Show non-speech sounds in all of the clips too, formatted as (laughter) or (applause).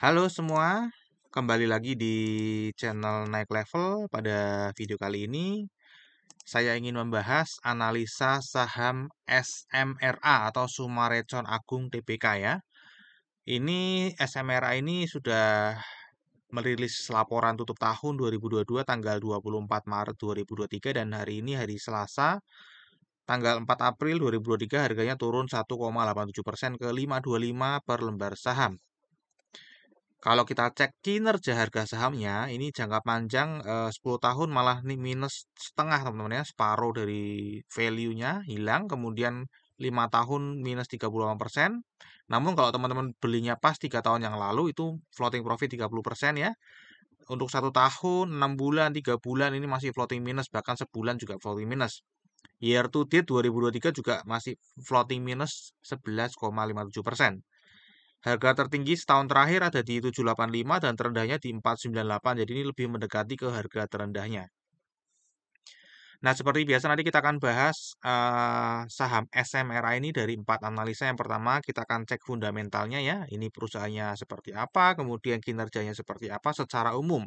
Halo semua, kembali lagi di channel Naik Level. Pada video kali ini, saya ingin membahas analisa saham SMRA atau Sumarecon Agung TPK ya. Ini SMRA ini sudah merilis laporan tutup tahun 2022 tanggal 24 Maret 2023 dan hari ini hari Selasa tanggal 4 April 2023 harganya turun 1,87% ke 525 per lembar saham. Kalau kita cek kinerja harga sahamnya, ini jangka panjang eh, 10 tahun malah nih minus setengah teman-teman ya, separuh dari value-nya hilang, kemudian 5 tahun minus 38%. Namun kalau teman-teman belinya pas 3 tahun yang lalu itu floating profit 30% ya. Untuk satu tahun, 6 bulan, 3 bulan ini masih floating minus, bahkan sebulan juga floating minus. Year to date 2023 juga masih floating minus 11,57%. Harga tertinggi setahun terakhir ada di 785 dan terendahnya di 498, jadi ini lebih mendekati ke harga terendahnya. Nah, seperti biasa nanti kita akan bahas uh, saham SMRA ini dari empat analisa. Yang pertama, kita akan cek fundamentalnya ya. Ini perusahaannya seperti apa, kemudian kinerjanya seperti apa secara umum.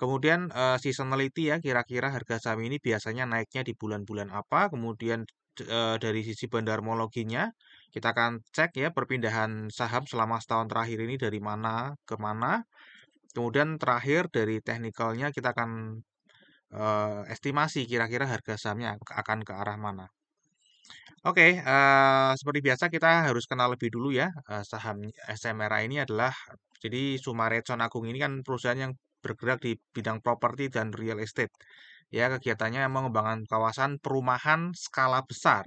Kemudian uh, seasonality ya, kira-kira harga saham ini biasanya naiknya di bulan-bulan apa, kemudian uh, dari sisi bandarmologinya, kita akan cek ya perpindahan saham selama setahun terakhir ini dari mana ke mana. Kemudian terakhir dari teknikalnya kita akan uh, estimasi kira-kira harga sahamnya akan ke arah mana. Oke, okay, uh, eh, seperti biasa kita harus kenal lebih dulu ya uh, saham SMRA ini adalah jadi sumarecon Agung ini kan perusahaan yang bergerak di bidang properti dan real estate. Ya, kegiatannya mengembangkan kawasan perumahan skala besar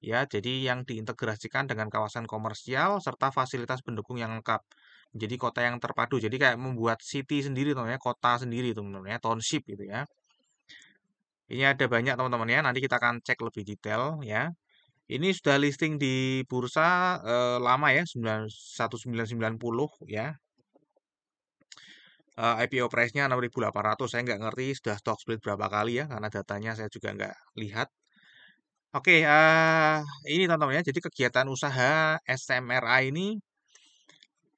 ya jadi yang diintegrasikan dengan kawasan komersial serta fasilitas pendukung yang lengkap jadi kota yang terpadu jadi kayak membuat city sendiri teman-teman ya kota sendiri teman-teman ya township gitu ya ini ada banyak teman-teman ya nanti kita akan cek lebih detail ya ini sudah listing di bursa eh, lama ya 1990 ya eh, IPO price-nya 6.800. Saya nggak ngerti sudah stock split berapa kali ya, karena datanya saya juga nggak lihat. Oke, uh, ini teman-teman ya, jadi kegiatan usaha SMRA ini,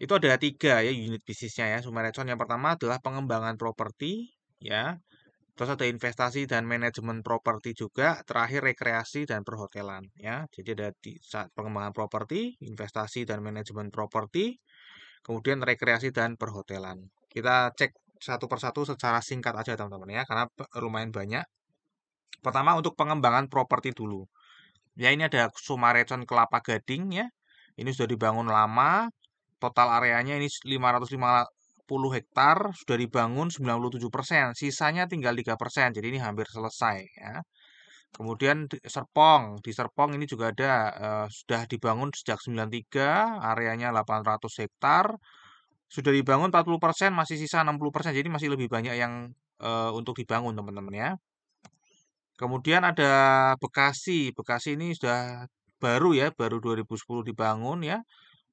itu ada tiga ya unit bisnisnya ya Sumarecon. Yang pertama adalah pengembangan properti ya, terus ada investasi dan manajemen properti juga, terakhir rekreasi dan perhotelan ya. Jadi ada di saat pengembangan properti, investasi dan manajemen properti, kemudian rekreasi dan perhotelan. Kita cek satu persatu secara singkat aja teman-teman ya, karena lumayan banyak. Pertama untuk pengembangan properti dulu. Ya ini ada Sumarecon Kelapa Gading ya. Ini sudah dibangun lama. Total areanya ini 550 hektar sudah dibangun 97%, sisanya tinggal 3%. Jadi ini hampir selesai ya. Kemudian Serpong, di Serpong ini juga ada eh, sudah dibangun sejak 93, areanya 800 hektar. Sudah dibangun 40%, masih sisa 60%. Jadi masih lebih banyak yang eh, untuk dibangun, teman-teman ya. Kemudian ada Bekasi. Bekasi ini sudah baru ya, baru 2010 dibangun ya.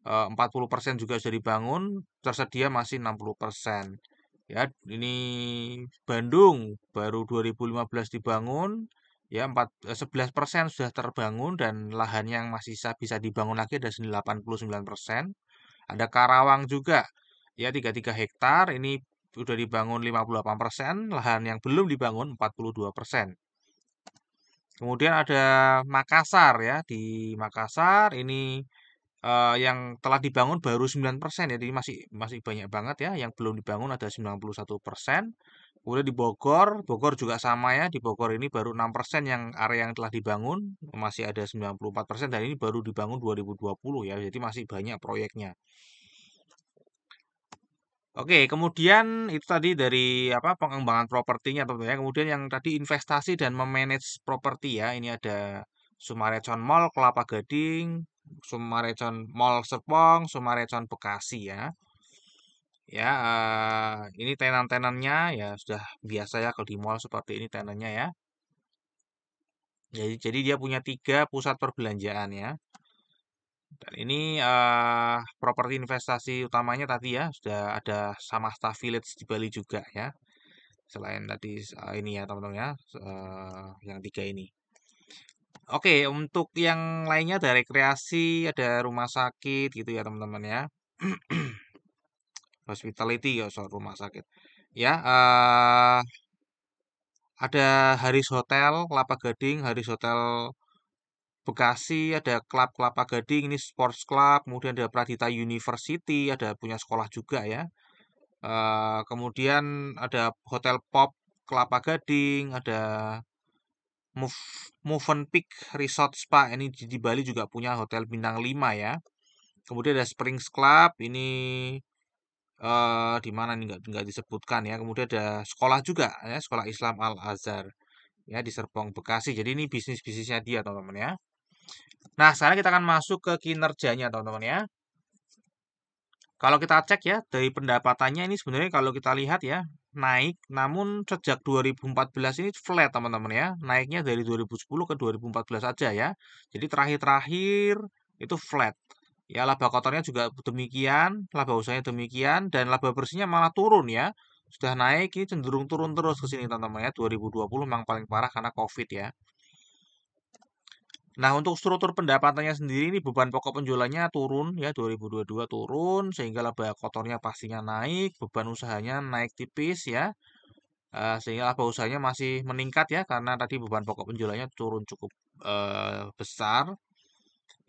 40% juga sudah dibangun, tersedia masih 60%. Ya, ini Bandung baru 2015 dibangun, ya 4, 11% eh, sudah terbangun dan lahan yang masih bisa dibangun lagi ada 89%. Ada Karawang juga, ya 33 hektar, ini sudah dibangun 58%, lahan yang belum dibangun 42%. Kemudian ada Makassar ya di Makassar ini uh, yang telah dibangun baru 9% ya. Jadi masih masih banyak banget ya yang belum dibangun ada 91%. Kemudian di Bogor, Bogor juga sama ya. Di Bogor ini baru 6% yang area yang telah dibangun, masih ada 94% dan ini baru dibangun 2020 ya. Jadi masih banyak proyeknya. Oke, kemudian itu tadi dari apa pengembangan propertinya tentunya. Ya. Kemudian yang tadi investasi dan memanage properti ya. Ini ada Summarecon Mall Kelapa Gading, Summarecon Mall Serpong, Summarecon Bekasi ya. Ya, eh, ini tenan-tenannya ya sudah biasa ya kalau di mall seperti ini tenannya ya. Jadi jadi dia punya tiga pusat perbelanjaan ya. Dan ini uh, properti investasi utamanya tadi ya, sudah ada Samasta Village di Bali juga ya. Selain tadi uh, ini ya teman-teman ya, uh, yang tiga ini. Oke, untuk yang lainnya ada rekreasi, ada rumah sakit gitu ya teman-teman ya. (clears throat) Hospitality ya, oh, soal rumah sakit. Ya, uh, ada Haris Hotel, Lapa Gading, Haris Hotel Bekasi, ada klub Kelapa Gading, ini Sports Club, kemudian ada Pradita University, ada punya sekolah juga ya. Uh, kemudian ada Hotel Pop Kelapa Gading, ada Move, move and peak Resort Spa, ini di Bali juga punya Hotel Bintang 5 ya. Kemudian ada Springs Club, ini uh, di mana nih nggak nggak disebutkan ya. Kemudian ada sekolah juga ya, sekolah Islam Al Azhar ya di Serpong Bekasi. Jadi ini bisnis bisnisnya dia teman-teman ya. Nah, sekarang kita akan masuk ke kinerjanya, teman-teman ya. Kalau kita cek ya, dari pendapatannya ini sebenarnya kalau kita lihat ya, naik, namun sejak 2014 ini flat, teman-teman ya. Naiknya dari 2010 ke 2014 aja ya. Jadi terakhir-terakhir itu flat. Ya, laba kotornya juga demikian, laba usahanya demikian, dan laba bersihnya malah turun ya. Sudah naik, ini cenderung turun terus ke sini, teman-teman ya. 2020 memang paling parah karena COVID ya. Nah, untuk struktur pendapatannya sendiri ini beban pokok penjualannya turun ya 2022 turun sehingga laba kotornya pastinya naik, beban usahanya naik tipis ya. Eh, sehingga laba usahanya masih meningkat ya karena tadi beban pokok penjualannya turun cukup uh, besar.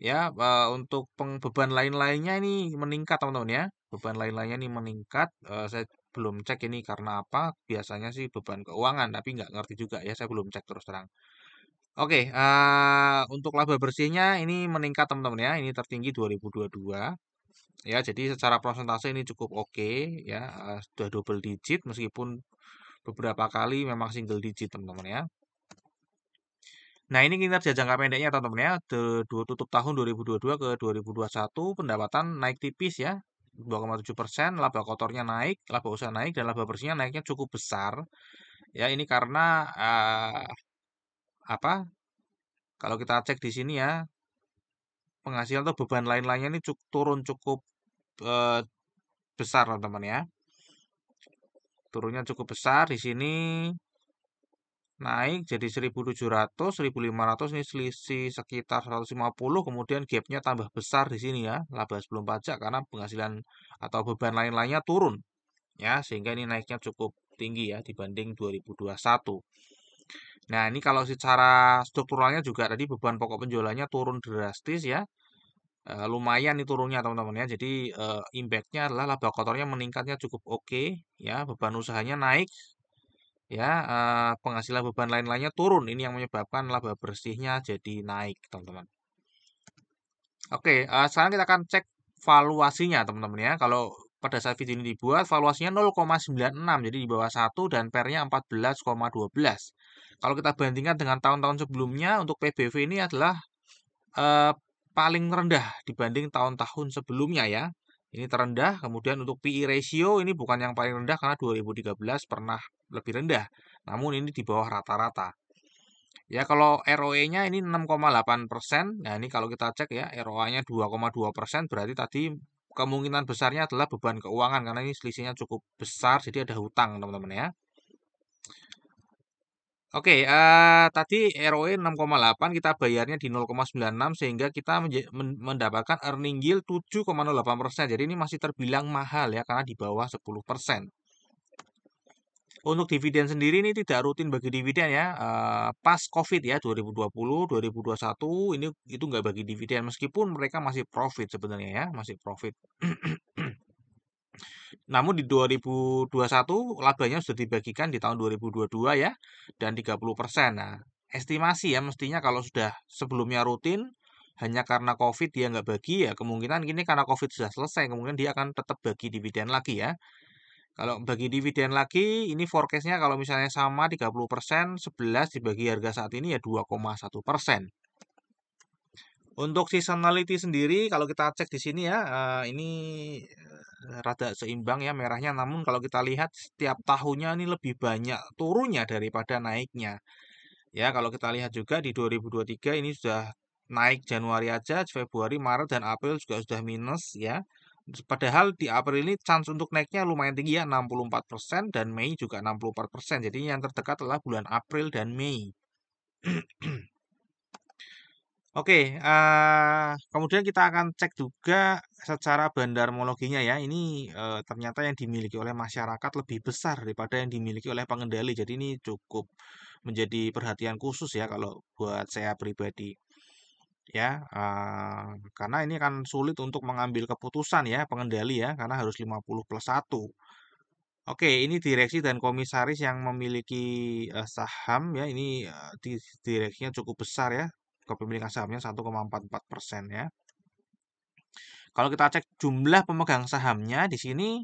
Ya, eh, untuk beban lain-lainnya ini meningkat teman-teman ya. Beban lain-lainnya ini meningkat. Uh, saya belum cek ini karena apa. Biasanya sih beban keuangan tapi nggak ngerti juga ya, saya belum cek terus terang. Oke, uh, untuk laba bersihnya ini meningkat teman-teman ya, ini tertinggi 2022. Ya, jadi secara persentase ini cukup oke ya, Uh, sudah double digit meskipun beberapa kali memang single digit teman-teman ya. Nah, ini kita kinerja jangka pendeknya teman-teman ya, de tutup tahun 2022 ke 2021 pendapatan naik tipis ya, 2,7%, laba kotornya naik, laba usaha naik dan laba bersihnya naiknya cukup besar. Ya, ini karena, uh, apa kalau kita cek di sini ya penghasilan atau beban lain-lainnya ini cukup turun cukup eh, besar teman-teman ya turunnya cukup besar di sini naik jadi 1700 1500 ini selisih sekitar 150 kemudian gapnya tambah besar di sini ya laba sebelum pajak karena penghasilan atau beban lain-lainnya turun ya sehingga ini naiknya cukup tinggi ya dibanding 2021 Nah, ini kalau secara strukturalnya juga tadi beban pokok penjualannya turun drastis ya. E, lumayan nih turunnya teman-teman ya. Jadi e, impactnya adalah laba kotornya meningkatnya cukup oke okay, ya, beban usahanya naik ya, e, penghasilan beban lain-lainnya turun. Ini yang menyebabkan laba bersihnya jadi naik, teman-teman. Oke, e, sekarang kita akan cek valuasinya teman-teman ya. Kalau pada saat video ini dibuat valuasinya 0,96 jadi di bawah 1 dan pernya 14,12. Kalau kita bandingkan dengan tahun-tahun sebelumnya untuk PBV ini adalah eh, paling rendah dibanding tahun-tahun sebelumnya ya. Ini terendah, kemudian untuk PI e ratio ini bukan yang paling rendah karena 2013 pernah lebih rendah. Namun ini di bawah rata-rata. Ya kalau ROE-nya ini 6,8 persen, nah ini kalau kita cek ya roe nya 2,2 persen berarti tadi kemungkinan besarnya adalah beban keuangan karena ini selisihnya cukup besar jadi ada hutang teman-teman ya Oke, okay, uh, eh, tadi ROE 6,8 kita bayarnya di 0,96 sehingga kita mendapatkan earning yield 7,08%. Jadi ini masih terbilang mahal ya karena di bawah 10%. Untuk dividen sendiri ini tidak rutin bagi dividen ya. pas Covid ya 2020, 2021 ini itu nggak bagi dividen meskipun mereka masih profit sebenarnya ya, masih profit. Namun di 2021 labanya sudah dibagikan di tahun 2022 ya dan 30%. Nah, estimasi ya mestinya kalau sudah sebelumnya rutin hanya karena COVID dia nggak bagi ya kemungkinan gini karena COVID sudah selesai kemungkinan dia akan tetap bagi dividen lagi ya kalau bagi dividen lagi, ini forecastnya kalau misalnya sama 30%, 11 dibagi harga saat ini ya 2,1%. Untuk seasonality sendiri, kalau kita cek di sini ya, eh, ini eh, rada seimbang ya merahnya. Namun kalau kita lihat setiap tahunnya ini lebih banyak turunnya daripada naiknya. Ya, kalau kita lihat juga di 2023 ini sudah naik Januari aja, Februari, Maret, dan April juga sudah minus ya. Padahal di April ini chance untuk naiknya lumayan tinggi ya 64% dan Mei juga 64%. Jadi yang terdekat adalah bulan April dan Mei. (clears throat) Oke, okay, uh, eh, kemudian kita akan cek juga secara bandarmologinya ya. Ini uh, ternyata yang dimiliki oleh masyarakat lebih besar daripada yang dimiliki oleh pengendali. Jadi ini cukup menjadi perhatian khusus ya kalau buat saya pribadi ya uh, karena ini kan sulit untuk mengambil keputusan ya pengendali ya karena harus 50 plus 1 Oke ini direksi dan komisaris yang memiliki uh, saham ya ini uh, direksinya cukup besar ya kepemilikan sahamnya 1,44 persen ya kalau kita cek jumlah pemegang sahamnya di sini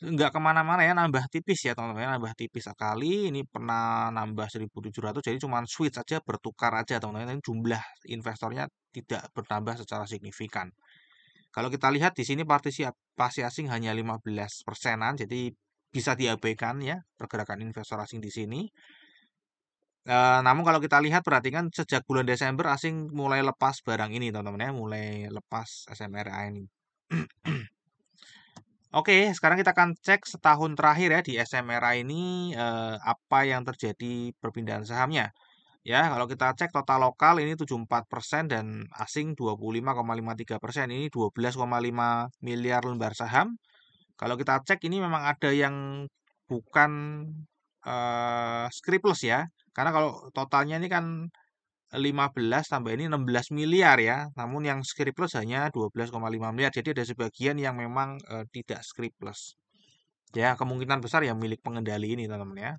nggak kemana-mana ya nambah tipis ya teman-teman ya, nambah tipis sekali ini pernah nambah 1700 jadi cuma switch saja bertukar aja teman-teman jumlah investornya tidak bertambah secara signifikan kalau kita lihat di sini partisipasi asing hanya 15 persenan jadi bisa diabaikan ya pergerakan investor asing di sini e, namun kalau kita lihat perhatikan sejak bulan Desember asing mulai lepas barang ini teman-teman ya mulai lepas SMRA ini (clears throat) Oke, sekarang kita akan cek setahun terakhir ya di SMRA ini eh, apa yang terjadi perpindahan sahamnya. Ya, kalau kita cek total lokal ini 74% dan asing 25,53%. Ini 12,5 miliar lembar saham. Kalau kita cek ini memang ada yang bukan eh, scriptless ya. Karena kalau totalnya ini kan 15 tambah ini 16 miliar ya. Namun yang scriptless hanya 12,5 miliar. Jadi ada sebagian yang memang e, tidak scriptless. Ya, kemungkinan besar yang milik pengendali ini, teman-teman ya.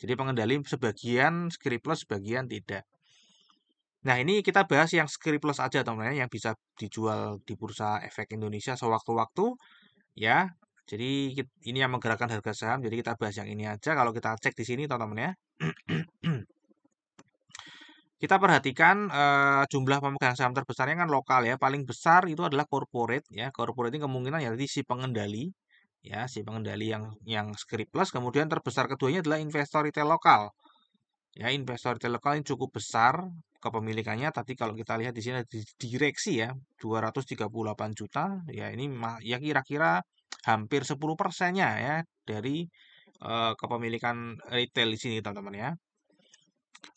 Jadi pengendali sebagian scriptless, sebagian tidak. Nah, ini kita bahas yang scriptless aja, teman-teman ya, yang bisa dijual di Bursa Efek Indonesia sewaktu-waktu ya. Jadi ini yang menggerakkan harga saham. Jadi kita bahas yang ini aja kalau kita cek di sini, teman-teman ya. (clears throat) kita perhatikan uh, jumlah pemegang saham terbesarnya kan lokal ya paling besar itu adalah corporate ya corporate ini kemungkinan ya tadi si pengendali ya si pengendali yang yang script plus kemudian terbesar keduanya adalah investor retail lokal ya investor retail lokal ini cukup besar kepemilikannya tadi kalau kita lihat di sini di direksi ya 238 juta ya ini ya kira-kira hampir 10 persennya ya dari uh, kepemilikan retail di sini teman-teman ya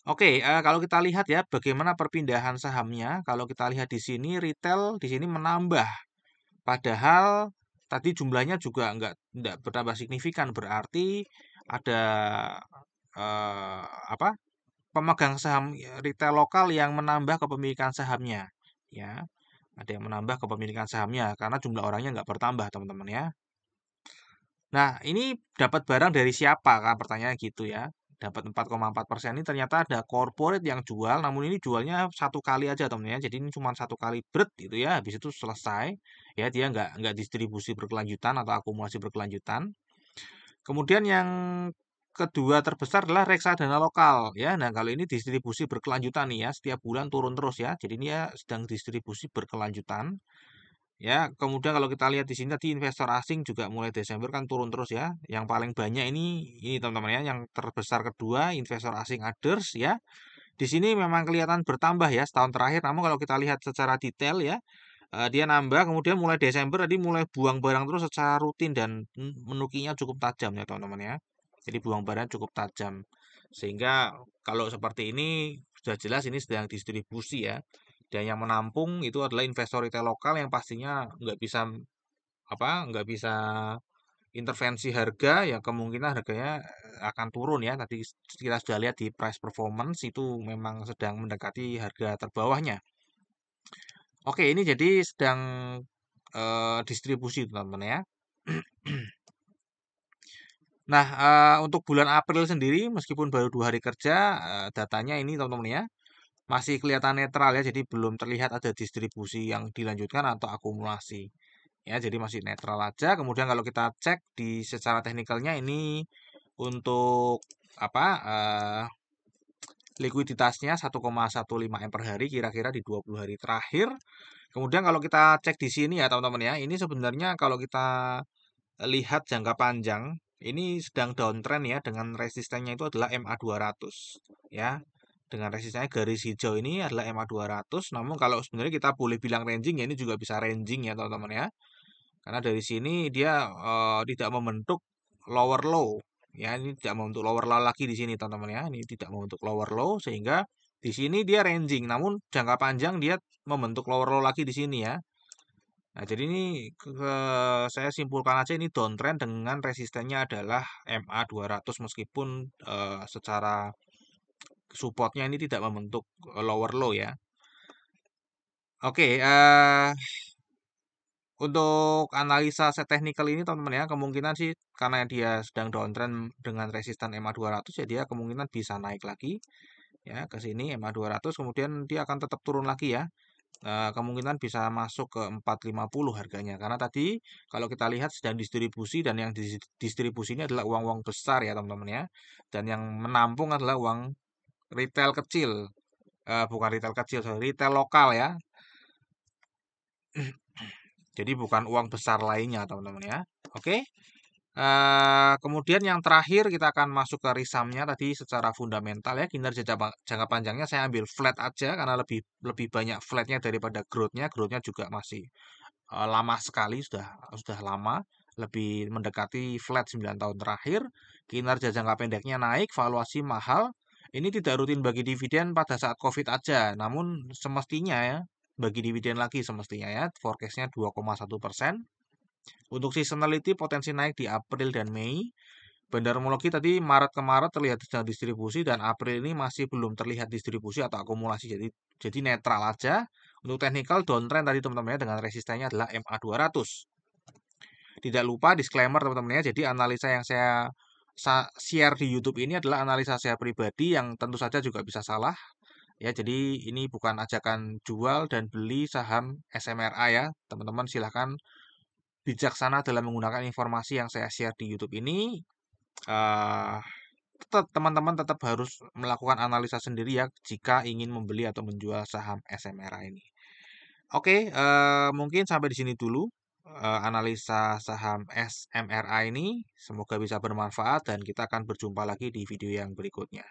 Oke, uh, kalau kita lihat ya bagaimana perpindahan sahamnya, kalau kita lihat di sini retail di sini menambah. Padahal tadi jumlahnya juga nggak nggak bertambah signifikan, berarti ada uh, apa? pemegang saham ya, retail lokal yang menambah kepemilikan sahamnya, ya. Ada yang menambah kepemilikan sahamnya karena jumlah orangnya nggak bertambah, teman-teman ya. Nah, ini dapat barang dari siapa kan pertanyaan gitu ya dapat 4,4 persen ini ternyata ada corporate yang jual namun ini jualnya satu kali aja temennya jadi ini cuma satu kali bret itu ya habis itu selesai ya dia nggak nggak distribusi berkelanjutan atau akumulasi berkelanjutan kemudian yang kedua terbesar adalah reksadana lokal ya nah kalau ini distribusi berkelanjutan nih ya setiap bulan turun terus ya jadi ini ya sedang distribusi berkelanjutan Ya, kemudian kalau kita lihat di sini tadi investor asing juga mulai Desember kan turun terus ya. Yang paling banyak ini ini teman-teman ya, yang terbesar kedua investor asing others ya. Di sini memang kelihatan bertambah ya setahun terakhir. Namun kalau kita lihat secara detail ya, eh, dia nambah kemudian mulai Desember tadi mulai buang barang terus secara rutin dan menukinya cukup tajam ya teman-teman ya. Jadi buang barang cukup tajam. Sehingga kalau seperti ini sudah jelas ini sedang distribusi ya dan yang menampung itu adalah investor retail lokal yang pastinya nggak bisa apa nggak bisa intervensi harga ya kemungkinan harganya eh, akan turun ya tadi kita sudah lihat di price performance itu memang sedang mendekati harga terbawahnya oke ini jadi sedang uh, distribusi teman-teman ya (clears throat) nah uh, untuk bulan April sendiri meskipun baru dua hari kerja uh, datanya ini teman-teman ya masih kelihatan netral ya, jadi belum terlihat ada distribusi yang dilanjutkan atau akumulasi. Ya, jadi masih netral aja. Kemudian kalau kita cek di secara teknikalnya ini untuk apa? Uh, likuiditasnya 1,15 M per hari kira-kira di 20 hari terakhir. Kemudian kalau kita cek di sini ya teman-teman ya, ini sebenarnya kalau kita lihat jangka panjang ini sedang downtrend ya dengan resistennya itu adalah MA200 ya dengan resistennya garis hijau ini adalah MA 200 namun kalau sebenarnya kita boleh bilang ranging ya ini juga bisa ranging ya teman-teman ya karena dari sini dia uh, tidak membentuk lower low ya ini tidak membentuk lower low lagi di sini teman-teman ya ini tidak membentuk lower low sehingga di sini dia ranging namun jangka panjang dia membentuk lower low lagi di sini ya nah jadi ini ke, ke, saya simpulkan aja ini downtrend dengan resistennya adalah MA 200 meskipun uh, secara supportnya ini tidak membentuk eh, lower low ya. Oke, okay, uh, eh, untuk analisa set technical ini teman-teman ya, kemungkinan sih karena dia sedang downtrend dengan resistan ma 200 ya dia kemungkinan bisa naik lagi ya ke sini ma 200 kemudian dia akan tetap turun lagi ya. Uh, kemungkinan bisa masuk ke 450 harganya karena tadi kalau kita lihat sedang distribusi dan yang distribusi ini adalah uang-uang besar ya teman-teman ya dan yang menampung adalah uang retail kecil uh, bukan retail kecil sorry, retail lokal ya (clears throat) jadi bukan uang besar lainnya teman-teman ya oke okay? Uh, eh, kemudian yang terakhir kita akan masuk ke risamnya tadi secara fundamental ya kinerja jangka panjangnya saya ambil flat aja karena lebih lebih banyak flatnya daripada growthnya growthnya juga masih uh, lama sekali sudah sudah lama lebih mendekati flat 9 tahun terakhir kinerja jangka pendeknya naik valuasi mahal ini tidak rutin bagi dividen pada saat COVID aja, namun semestinya ya, bagi dividen lagi semestinya ya, forecastnya 2,1 persen. Untuk seasonality potensi naik di April dan Mei. Mologi tadi Maret ke Maret terlihat sedang distribusi dan April ini masih belum terlihat distribusi atau akumulasi jadi jadi netral aja. Untuk technical downtrend tadi teman-teman ya dengan resistennya adalah MA200. Tidak lupa disclaimer teman-teman ya, jadi analisa yang saya share di YouTube ini adalah analisa saya pribadi yang tentu saja juga bisa salah. Ya, jadi ini bukan ajakan jual dan beli saham SMRA ya. Teman-teman silahkan bijaksana dalam menggunakan informasi yang saya share di YouTube ini. Uh, tetap teman-teman tetap harus melakukan analisa sendiri ya jika ingin membeli atau menjual saham SMRA ini. Oke, uh, mungkin sampai di sini dulu Eh, analisa saham SMRA ini. Semoga bisa bermanfaat dan kita akan berjumpa lagi di video yang berikutnya.